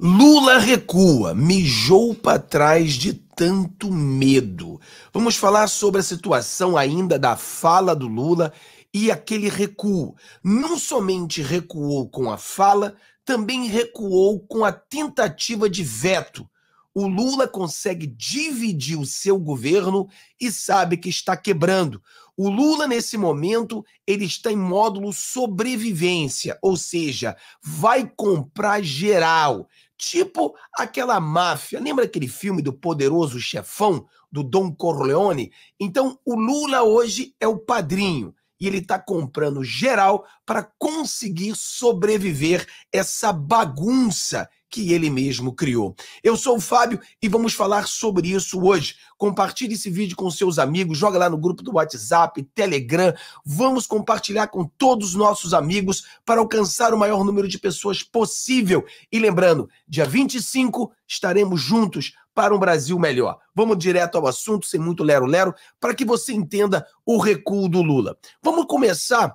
Lula recua, mijou para trás de tanto medo. Vamos falar sobre a situação ainda da fala do Lula e aquele recuo. Não somente recuou com a fala, também recuou com a tentativa de veto. O Lula consegue dividir o seu governo e sabe que está quebrando. O Lula, nesse momento, ele está em módulo sobrevivência, ou seja, vai comprar geral. Tipo aquela máfia. Lembra aquele filme do Poderoso Chefão, do Don Corleone? Então, o Lula hoje é o padrinho e ele está comprando geral para conseguir sobreviver essa bagunça que ele mesmo criou. Eu sou o Fábio e vamos falar sobre isso hoje. Compartilhe esse vídeo com seus amigos, joga lá no grupo do WhatsApp, Telegram. Vamos compartilhar com todos os nossos amigos para alcançar o maior número de pessoas possível. E lembrando, dia 25 estaremos juntos para um Brasil melhor. Vamos direto ao assunto, sem muito lero-lero, para que você entenda o recuo do Lula. Vamos começar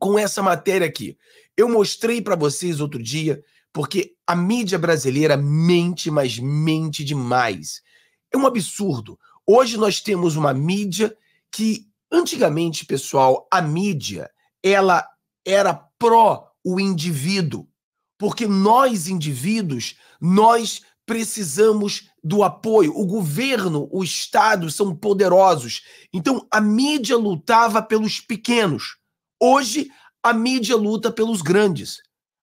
com essa matéria aqui. Eu mostrei para vocês outro dia porque a mídia brasileira mente, mas mente demais. É um absurdo. Hoje nós temos uma mídia que, antigamente, pessoal, a mídia ela era pró o indivíduo. Porque nós, indivíduos, nós precisamos do apoio. O governo, o Estado são poderosos. Então, a mídia lutava pelos pequenos. Hoje, a mídia luta pelos grandes.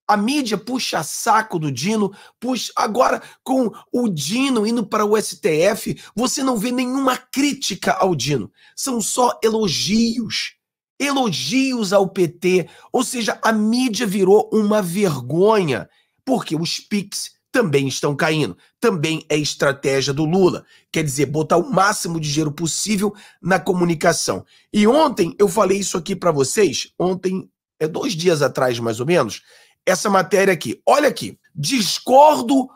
A mídia puxa saco do Dino, puxa. Agora, com o Dino indo para o STF, você não vê nenhuma crítica ao Dino. São só elogios. Elogios ao PT. Ou seja, a mídia virou uma vergonha, porque os PICs também estão caindo. Também é estratégia do Lula. Quer dizer, botar o máximo de dinheiro possível na comunicação. E ontem eu falei isso aqui para vocês, ontem, é dois dias atrás mais ou menos essa matéria aqui. Olha aqui. Discordo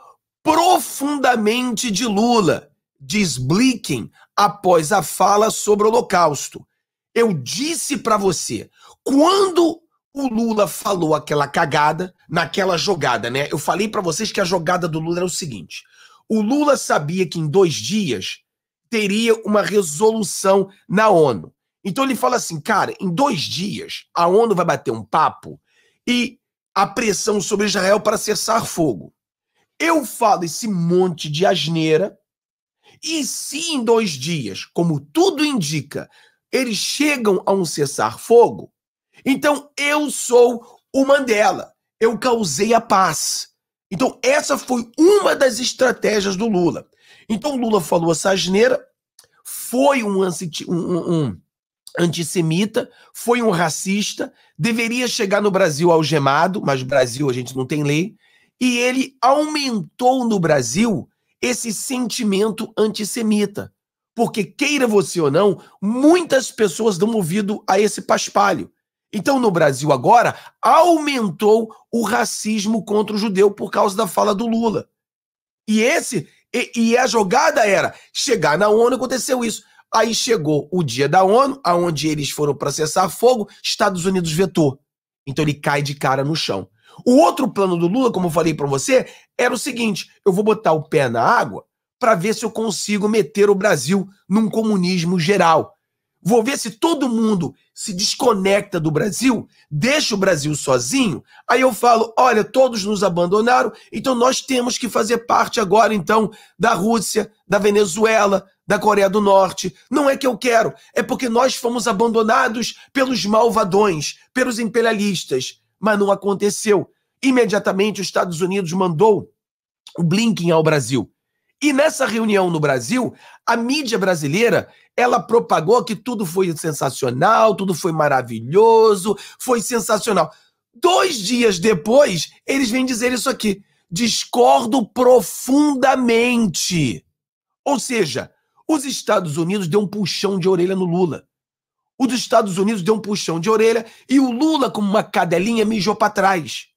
profundamente de Lula, diz Blinken após a fala sobre o Holocausto. Eu disse para você, quando o Lula falou aquela cagada, naquela jogada, né? Eu falei para vocês que a jogada do Lula era o seguinte: o Lula sabia que em dois dias teria uma resolução na ONU. Então ele fala assim, cara, em dois dias a ONU vai bater um papo e a pressão sobre Israel para cessar fogo. Eu falo esse monte de asneira, e se em dois dias, como tudo indica, eles chegam a um cessar-fogo, então eu sou o Mandela. Eu causei a paz. Então, essa foi uma das estratégias do Lula. Então, Lula falou essa asneira, foi um, um, um, antissemita, foi um racista, deveria chegar no Brasil algemado, mas Brasil a gente não tem lei, e ele aumentou no Brasil esse sentimento antissemita. Porque, queira você ou não, muitas pessoas dão ouvido a esse paspalho. Então, no Brasil agora, aumentou o racismo contra o judeu por causa da fala do Lula. E esse e, e a jogada era chegar na ONU aconteceu isso. Aí chegou o dia da ONU, aonde eles foram para cessar fogo, Estados Unidos vetou. Então ele cai de cara no chão. O outro plano do Lula, como eu falei para você, era o seguinte: eu vou botar o pé na água para ver se eu consigo meter o Brasil num comunismo geral. Vou ver se todo mundo se desconecta do Brasil, deixa o Brasil sozinho. Aí eu falo: olha, todos nos abandonaram, então nós temos que fazer parte agora, então, da Rússia, da Venezuela, da Coreia do Norte. Não é que eu quero, é porque nós fomos abandonados pelos malvadões, pelos imperialistas. Mas não aconteceu. Imediatamente, os Estados Unidos mandou o Blinken ao Brasil. E nessa reunião no Brasil, a mídia brasileira, ela propagou que tudo foi sensacional, tudo foi maravilhoso, foi sensacional. Dois dias depois, eles vêm dizer isso aqui. Discordo profundamente. Ou seja, os Estados Unidos deu um puxão de orelha no Lula. Os Estados Unidos deu um puxão de orelha e o Lula, como uma cadelinha, mijou para trás.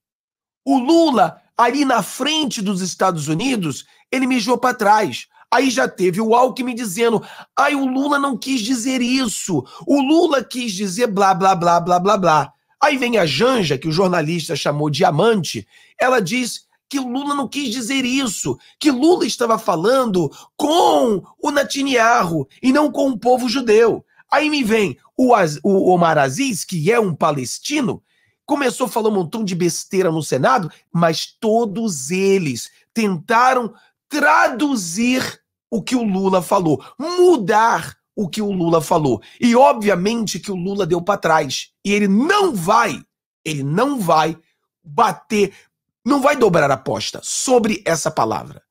O Lula ali na frente dos Estados Unidos, ele mijou para trás. Aí já teve o Alckmin dizendo: ai, o Lula não quis dizer isso. O Lula quis dizer blá, blá, blá, blá, blá, blá. Aí vem a Janja, que o jornalista chamou de amante, ela diz que Lula não quis dizer isso, que Lula estava falando com o Netanyahu e não com o povo judeu. Aí me vem o, o Omar Aziz, que é um palestino, começou a falar um montão de besteira no Senado, mas todos eles tentaram traduzir o que o Lula falou, mudar o que o Lula falou. E obviamente que o Lula deu para trás. E ele não vai, ele não vai bater, não vai dobrar a aposta sobre essa palavra.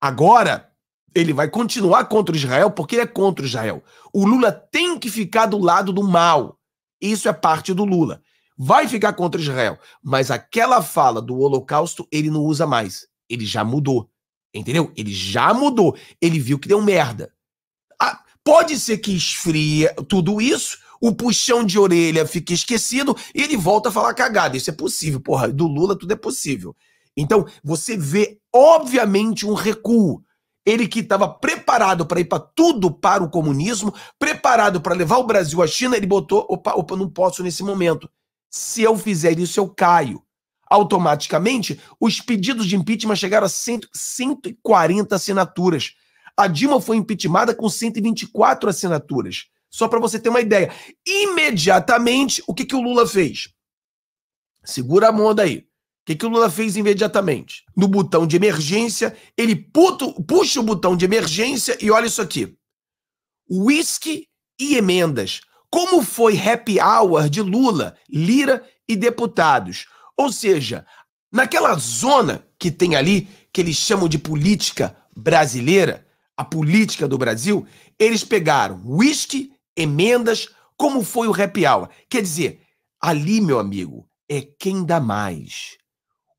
Agora, ele vai continuar contra Israel porque ele é contra Israel. O Lula tem que ficar do lado do mal. Isso é parte do Lula vai ficar contra Israel. Mas aquela fala do holocausto ele não usa mais. Ele já mudou. Entendeu? Ele já mudou. Ele viu que deu merda. Ah, pode ser que esfria tudo isso, o puxão de orelha fica esquecido e ele volta a falar cagada. Isso é possível, porra. Do Lula tudo é possível. Então, você vê, obviamente, um recuo. Ele que estava preparado para ir para tudo para o comunismo, preparado para levar o Brasil à China, ele botou, opa, opa, não posso nesse momento. Se eu fizer isso, eu caio. Automaticamente, os pedidos de impeachment chegaram a 140 assinaturas. A Dilma foi impeachmentada com 124 assinaturas. Só para você ter uma ideia. Imediatamente, o que, que o Lula fez? Segura a mão daí. O que, que o Lula fez imediatamente? No botão de emergência, ele puto, puxa o botão de emergência e olha isso aqui. Whisky e emendas como foi happy hour de Lula, Lira e deputados. Ou seja, naquela zona que tem ali, que eles chamam de política brasileira, a política do Brasil, eles pegaram whisky, emendas, como foi o happy hour. Quer dizer, ali, meu amigo, é quem dá mais.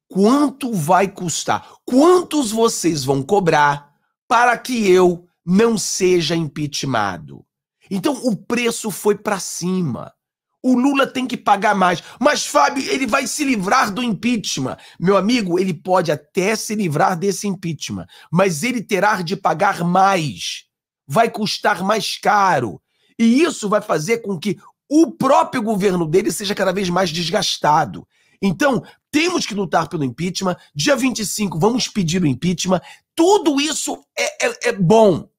Quanto vai custar? Quantos vocês vão cobrar para que eu não seja impeachmentado? Então o preço foi para cima. O Lula tem que pagar mais. Mas, Fábio, ele vai se livrar do impeachment. Meu amigo, ele pode até se livrar desse impeachment, mas ele terá de pagar mais. Vai custar mais caro. E isso vai fazer com que o próprio governo dele seja cada vez mais desgastado. Então, temos que lutar pelo impeachment. Dia 25, vamos pedir o impeachment. Tudo isso é, é, é bom.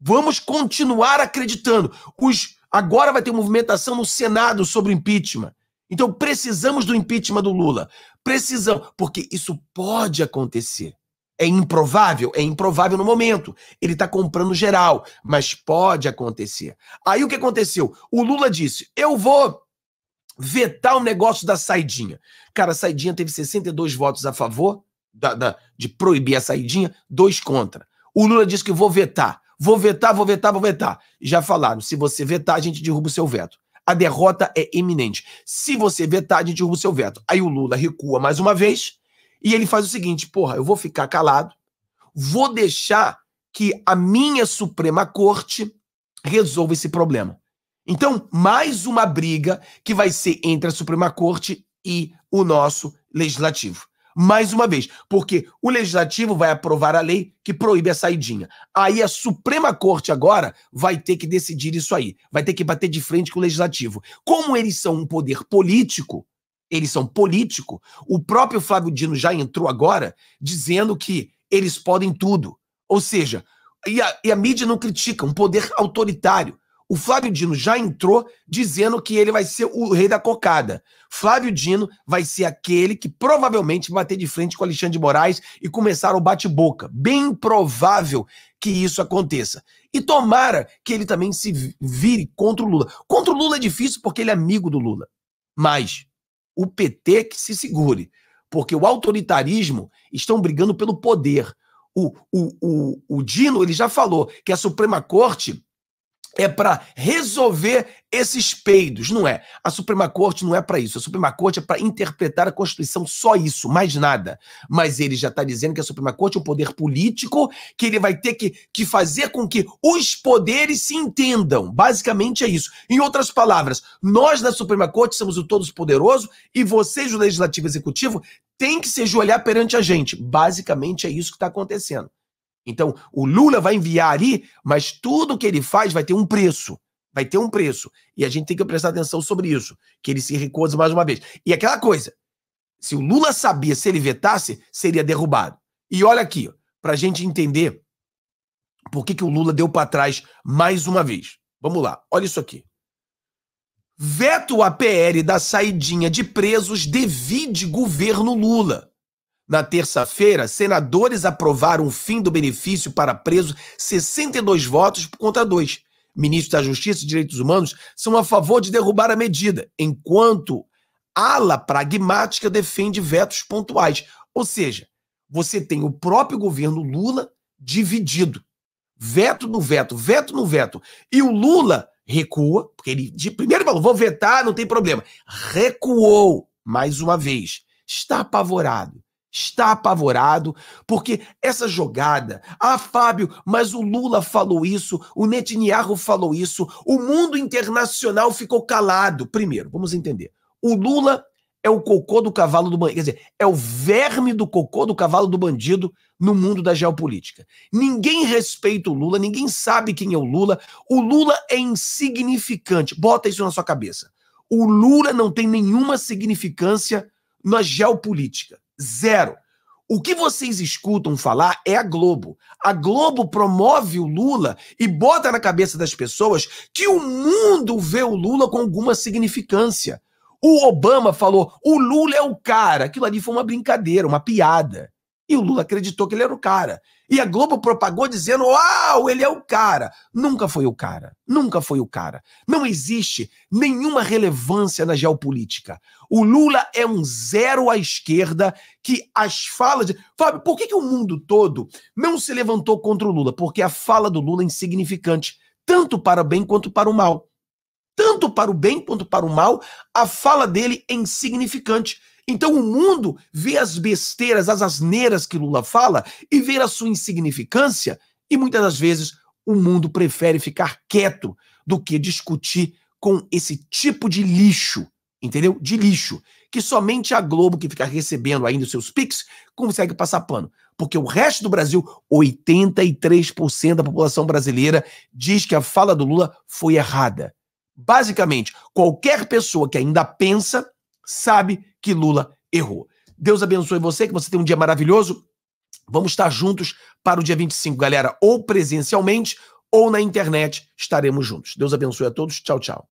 Vamos continuar acreditando. Os, agora vai ter movimentação no Senado sobre o impeachment. Então precisamos do impeachment do Lula. Precisamos, porque isso pode acontecer. É improvável? É improvável no momento. Ele está comprando geral, mas pode acontecer. Aí o que aconteceu? O Lula disse: eu vou vetar o negócio da saidinha. Cara, a saidinha teve 62 votos a favor da, da, de proibir a saidinha, dois contra. O Lula disse que vou vetar. Vou vetar, vou vetar, vou vetar. E já falaram: se você vetar, a gente derruba o seu veto. A derrota é iminente. Se você vetar, a gente derruba o seu veto. Aí o Lula recua mais uma vez e ele faz o seguinte: porra, eu vou ficar calado, vou deixar que a minha Suprema Corte resolva esse problema. Então, mais uma briga que vai ser entre a Suprema Corte e o nosso legislativo mais uma vez, porque o legislativo vai aprovar a lei que proíbe a saidinha. Aí a Suprema Corte agora vai ter que decidir isso aí, vai ter que bater de frente com o legislativo. Como eles são um poder político, eles são político, o próprio Flávio Dino já entrou agora dizendo que eles podem tudo. Ou seja, e a, e a mídia não critica, um poder autoritário. O Flávio Dino já entrou dizendo que ele vai ser o rei da cocada. Flávio Dino vai ser aquele que provavelmente vai bater de frente com Alexandre de Moraes e começar o bate-boca. Bem provável que isso aconteça. E tomara que ele também se vire contra o Lula. Contra o Lula é difícil porque ele é amigo do Lula. Mas o PT é que se segure, porque o autoritarismo estão brigando pelo poder. O, o, o, o Dino ele já falou que a Suprema Corte é para resolver esses peidos, não é? A Suprema Corte não é para isso. A Suprema Corte é para interpretar a Constituição, só isso, mais nada. Mas ele já está dizendo que a Suprema Corte é um poder político, que ele vai ter que, que fazer com que os poderes se entendam. Basicamente é isso. Em outras palavras, nós da Suprema Corte somos o Todo-Poderoso e vocês, o Legislativo e Executivo, têm que se ajoelhar perante a gente. Basicamente é isso que está acontecendo. Então, o Lula vai enviar ali, mas tudo que ele faz vai ter um preço. Vai ter um preço. E a gente tem que prestar atenção sobre isso. Que ele se recusa mais uma vez. E aquela coisa: se o Lula sabia, se ele vetasse, seria derrubado. E olha aqui, para a gente entender por que, que o Lula deu para trás mais uma vez. Vamos lá, olha isso aqui. Veto a PL da saidinha de presos de governo Lula. Na terça-feira, senadores aprovaram o fim do benefício para presos, 62 votos contra dois. Ministros da Justiça e Direitos Humanos são a favor de derrubar a medida, enquanto ala pragmática defende vetos pontuais. Ou seja, você tem o próprio governo Lula dividido. Veto no veto, veto no veto. E o Lula recua, porque ele de primeiro falou, vou vetar, não tem problema. Recuou mais uma vez. Está apavorado está apavorado, porque essa jogada, ah, Fábio, mas o Lula falou isso, o Netanyahu falou isso, o mundo internacional ficou calado. Primeiro, vamos entender. O Lula é o cocô do cavalo do bandido, quer dizer, é o verme do cocô do cavalo do bandido no mundo da geopolítica. Ninguém respeita o Lula, ninguém sabe quem é o Lula. O Lula é insignificante. Bota isso na sua cabeça. O Lula não tem nenhuma significância na geopolítica. Zero. O que vocês escutam falar é a Globo. A Globo promove o Lula e bota na cabeça das pessoas que o mundo vê o Lula com alguma significância. O Obama falou: o Lula é o cara. Aquilo ali foi uma brincadeira, uma piada. E o Lula acreditou que ele era o cara. E a Globo propagou dizendo: Uau, ele é o cara. Nunca foi o cara. Nunca foi o cara. Não existe nenhuma relevância na geopolítica. O Lula é um zero à esquerda que as falas. De... Fábio, por que, que o mundo todo não se levantou contra o Lula? Porque a fala do Lula é insignificante, tanto para o bem quanto para o mal. Tanto para o bem quanto para o mal, a fala dele é insignificante. Então o mundo vê as besteiras, as asneiras que Lula fala e vê a sua insignificância, e muitas das vezes o mundo prefere ficar quieto do que discutir com esse tipo de lixo, entendeu? De lixo, que somente a Globo, que fica recebendo ainda os seus pics, consegue passar pano. Porque o resto do Brasil, 83% da população brasileira, diz que a fala do Lula foi errada. Basicamente, qualquer pessoa que ainda pensa sabe que Lula errou. Deus abençoe você, que você tenha um dia maravilhoso. Vamos estar juntos para o dia 25, galera, ou presencialmente ou na internet. Estaremos juntos. Deus abençoe a todos. Tchau, tchau.